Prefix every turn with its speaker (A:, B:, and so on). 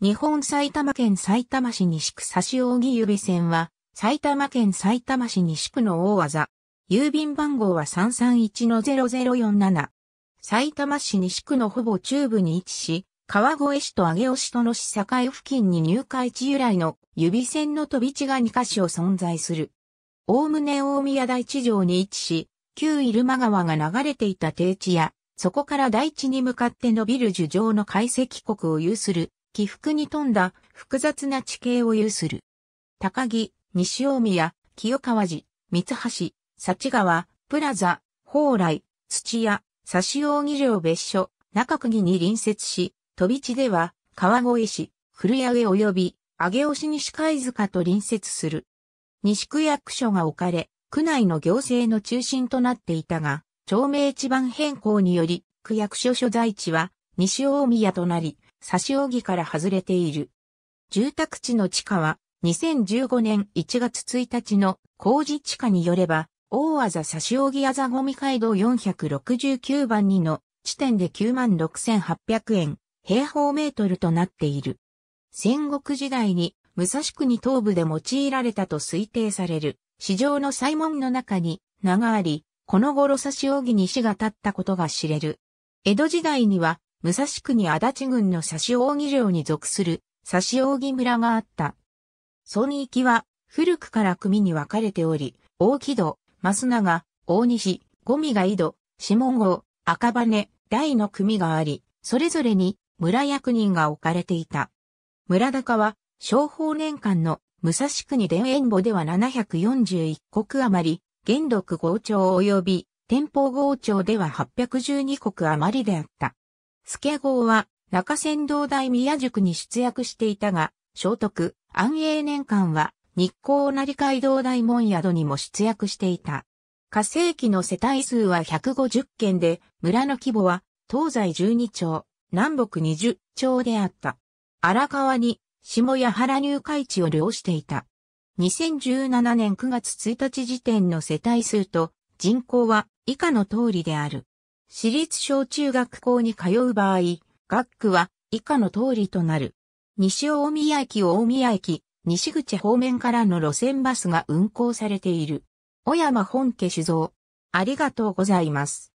A: 日本埼玉県埼玉市西区差し扇指線は、埼玉県埼玉市西区の大技。郵便番号は331-0047。埼玉市西区のほぼ中部に位置し、川越市と上尾市との市境付近に入会地由来の指線の飛び地が2箇所存在する。おおむね大宮大地上に位置し、旧入間川が流れていた低地や、そこから大地に向かって伸びる樹上の解析国を有する起伏に富んだ複雑な地形を有する。高木、西大宮、清川寺、三橋、幸川、プラザ、宝来、土屋、差大木城別所、中区に隣接し、飛び地では、川越市、古屋上及び、上尾市西貝塚と隣接する。西区役所が置かれ、区内の行政の中心となっていたが、町名地番変更により、区役所所在地は西大宮となり、差し置きから外れている。住宅地の地価は、2015年1月1日の工事地価によれば、大技差し置きあざごみ街道469番2の地点で96,800円、平方メートルとなっている。戦国時代に武蔵国東部で用いられたと推定される、市場の祭門の中に名があり、この頃差し置きに死が立ったことが知れる。江戸時代には武蔵区に足立郡のし扇城に属するし扇村があった。その域は古くから組に分かれており、大木戸、増永、大西、五味が井戸、下郷、赤羽、大の組があり、それぞれに村役人が置かれていた。村高は、商法年間の武蔵国田園墓では741国余り、元禄豪町及び天保豪町では812国余りであった。助郷は中仙道大宮塾に出役していたが、聖徳、安永年間は日光成街道大門宿にも出役していた。火星期の世帯数は150件で、村の規模は東西12町、南北20町であった。荒川に下や原入海地を領していた。2017年9月1日時点の世帯数と人口は以下の通りである。私立小中学校に通う場合、学区は以下の通りとなる。西大宮駅大宮駅、西口方面からの路線バスが運行されている。小山本家酒造。ありがとうございます。